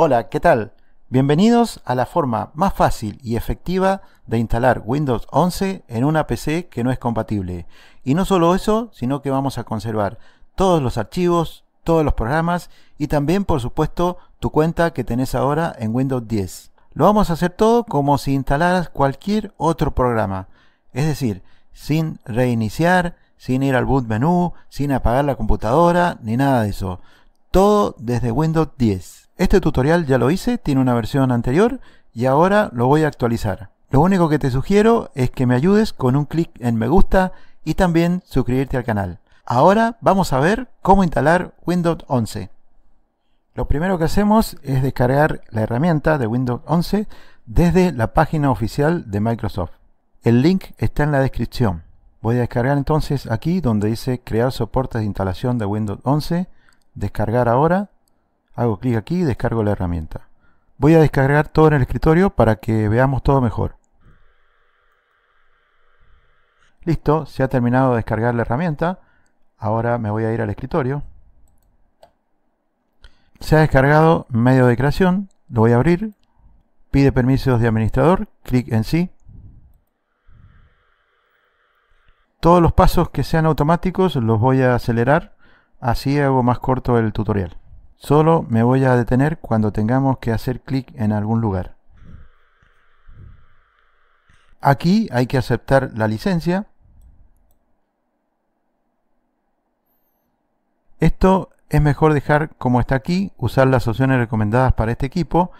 Hola, ¿qué tal? Bienvenidos a la forma más fácil y efectiva de instalar Windows 11 en una PC que no es compatible. Y no solo eso, sino que vamos a conservar todos los archivos, todos los programas y también, por supuesto, tu cuenta que tenés ahora en Windows 10. Lo vamos a hacer todo como si instalaras cualquier otro programa. Es decir, sin reiniciar, sin ir al boot menú, sin apagar la computadora, ni nada de eso. Todo desde Windows 10. Este tutorial ya lo hice, tiene una versión anterior y ahora lo voy a actualizar. Lo único que te sugiero es que me ayudes con un clic en me gusta y también suscribirte al canal. Ahora vamos a ver cómo instalar Windows 11. Lo primero que hacemos es descargar la herramienta de Windows 11 desde la página oficial de Microsoft. El link está en la descripción. Voy a descargar entonces aquí donde dice crear soportes de instalación de Windows 11, descargar ahora Hago clic aquí y descargo la herramienta. Voy a descargar todo en el escritorio para que veamos todo mejor. Listo, se ha terminado de descargar la herramienta. Ahora me voy a ir al escritorio. Se ha descargado medio de creación. Lo voy a abrir. Pide permisos de administrador. Clic en sí. Todos los pasos que sean automáticos los voy a acelerar. Así hago más corto el tutorial. Solo me voy a detener cuando tengamos que hacer clic en algún lugar. Aquí hay que aceptar la licencia. Esto es mejor dejar como está aquí, usar las opciones recomendadas para este equipo,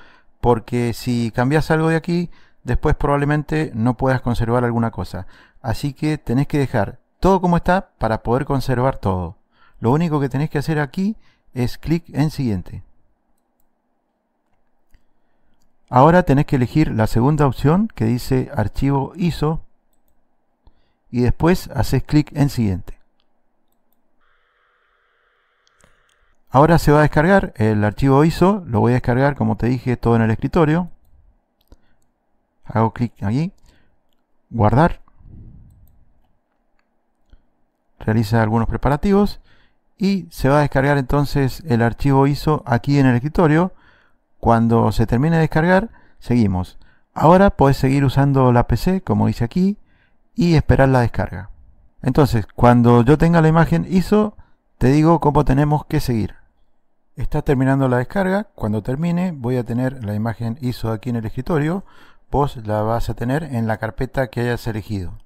porque si cambias algo de aquí, después probablemente no puedas conservar alguna cosa. Así que tenés que dejar todo como está para poder conservar todo. Lo único que tenés que hacer aquí es clic en siguiente. Ahora tenés que elegir la segunda opción que dice archivo ISO y después haces clic en siguiente. Ahora se va a descargar el archivo ISO, lo voy a descargar como te dije todo en el escritorio. Hago clic allí, guardar, realiza algunos preparativos y se va a descargar entonces el archivo ISO aquí en el escritorio. Cuando se termine de descargar, seguimos. Ahora podés seguir usando la PC, como dice aquí, y esperar la descarga. Entonces, cuando yo tenga la imagen ISO, te digo cómo tenemos que seguir. Está terminando la descarga. Cuando termine, voy a tener la imagen ISO aquí en el escritorio. Vos la vas a tener en la carpeta que hayas elegido.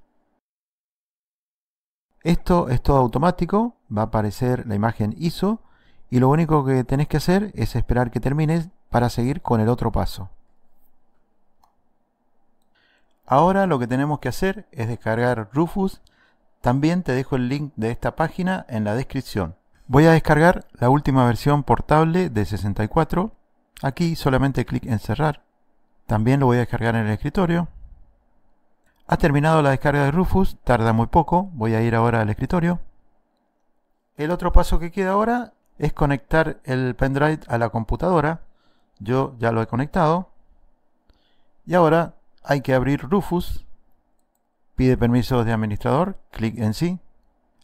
Esto es todo automático, va a aparecer la imagen ISO y lo único que tenés que hacer es esperar que termine para seguir con el otro paso. Ahora lo que tenemos que hacer es descargar Rufus. También te dejo el link de esta página en la descripción. Voy a descargar la última versión portable de 64. Aquí solamente clic en cerrar. También lo voy a descargar en el escritorio. Ha terminado la descarga de Rufus, tarda muy poco, voy a ir ahora al escritorio. El otro paso que queda ahora es conectar el pendrive a la computadora. Yo ya lo he conectado. Y ahora hay que abrir Rufus. Pide permisos de administrador, clic en sí.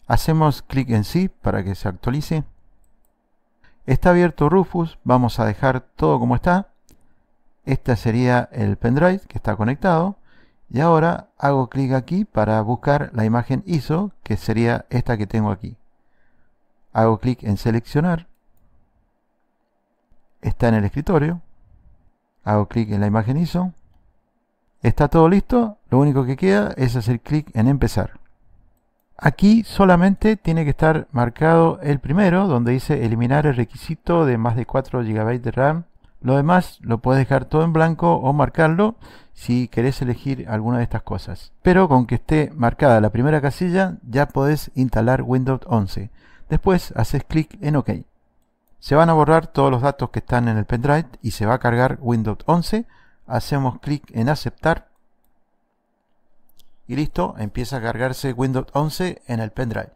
Hacemos clic en sí para que se actualice. Está abierto Rufus, vamos a dejar todo como está. Este sería el pendrive que está conectado. Y ahora hago clic aquí para buscar la imagen ISO, que sería esta que tengo aquí. Hago clic en seleccionar. Está en el escritorio. Hago clic en la imagen ISO. Está todo listo. Lo único que queda es hacer clic en empezar. Aquí solamente tiene que estar marcado el primero, donde dice eliminar el requisito de más de 4 GB de RAM lo demás lo puedes dejar todo en blanco o marcarlo si querés elegir alguna de estas cosas. Pero con que esté marcada la primera casilla ya podés instalar Windows 11. Después haces clic en OK. Se van a borrar todos los datos que están en el pendrive y se va a cargar Windows 11. Hacemos clic en aceptar. Y listo, empieza a cargarse Windows 11 en el pendrive.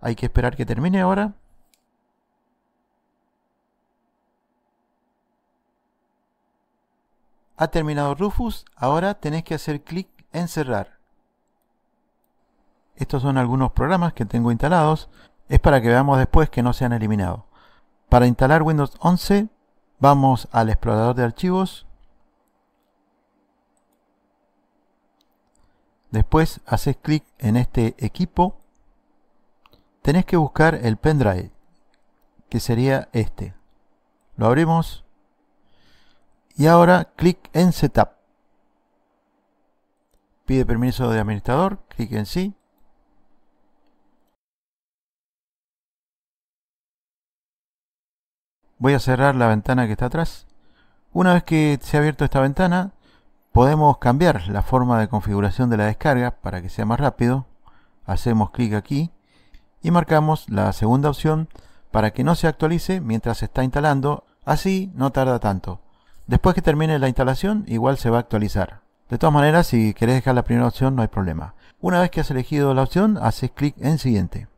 Hay que esperar que termine ahora Ha terminado Rufus, ahora tenés que hacer clic en cerrar. Estos son algunos programas que tengo instalados, es para que veamos después que no se han eliminado. Para instalar Windows 11, vamos al explorador de archivos. Después haces clic en este equipo. Tenés que buscar el pendrive, que sería este. Lo abrimos y ahora clic en Setup. Pide permiso de administrador, clic en sí. Voy a cerrar la ventana que está atrás. Una vez que se ha abierto esta ventana, podemos cambiar la forma de configuración de la descarga para que sea más rápido. Hacemos clic aquí y marcamos la segunda opción para que no se actualice mientras se está instalando, así no tarda tanto. Después que termine la instalación, igual se va a actualizar. De todas maneras, si querés dejar la primera opción, no hay problema. Una vez que has elegido la opción, haces clic en Siguiente.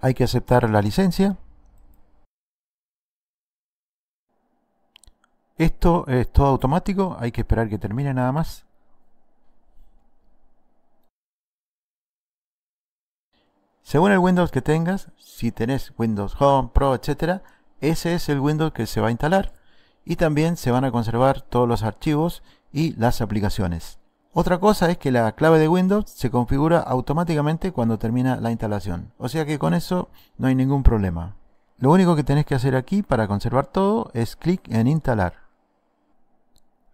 Hay que aceptar la licencia. Esto es todo automático, hay que esperar que termine nada más. Según el Windows que tengas, si tenés Windows Home, Pro, etc., ese es el Windows que se va a instalar. Y también se van a conservar todos los archivos y las aplicaciones. Otra cosa es que la clave de Windows se configura automáticamente cuando termina la instalación. O sea que con eso no hay ningún problema. Lo único que tenés que hacer aquí para conservar todo es clic en instalar.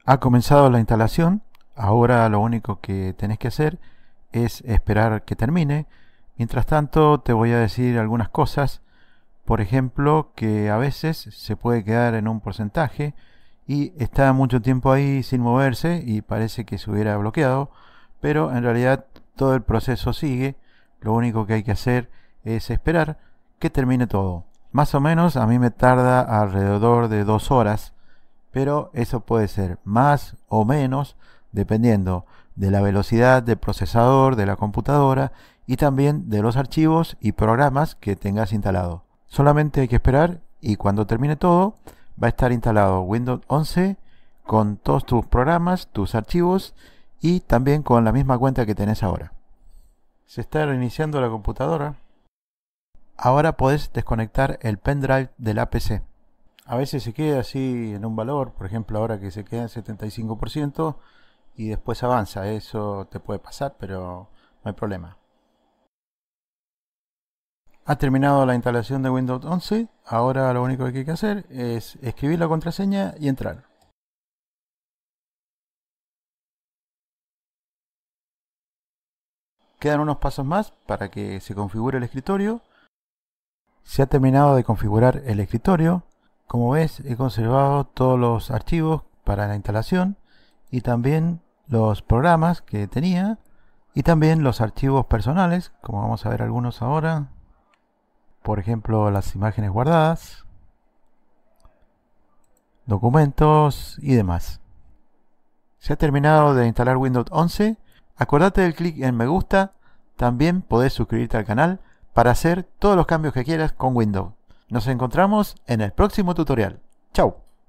Ha comenzado la instalación. Ahora lo único que tenés que hacer es esperar que termine Mientras tanto, te voy a decir algunas cosas. Por ejemplo, que a veces se puede quedar en un porcentaje y está mucho tiempo ahí sin moverse y parece que se hubiera bloqueado, pero en realidad todo el proceso sigue. Lo único que hay que hacer es esperar que termine todo. Más o menos a mí me tarda alrededor de dos horas, pero eso puede ser más o menos dependiendo de la velocidad del procesador, de la computadora y también de los archivos y programas que tengas instalado. Solamente hay que esperar y cuando termine todo va a estar instalado Windows 11 con todos tus programas, tus archivos y también con la misma cuenta que tenés ahora. Se está reiniciando la computadora. Ahora podés desconectar el pendrive del APC. A veces se queda así en un valor, por ejemplo ahora que se queda en 75% y después avanza. Eso te puede pasar, pero no hay problema. Ha terminado la instalación de Windows 11, ahora lo único que hay que hacer es escribir la contraseña y entrar. Quedan unos pasos más para que se configure el escritorio. Se ha terminado de configurar el escritorio. Como ves, he conservado todos los archivos para la instalación y también los programas que tenía y también los archivos personales, como vamos a ver algunos ahora, por ejemplo las imágenes guardadas, documentos y demás. Se ha terminado de instalar Windows 11. Acordate del clic en me gusta. También podés suscribirte al canal para hacer todos los cambios que quieras con Windows. Nos encontramos en el próximo tutorial. ¡Chao!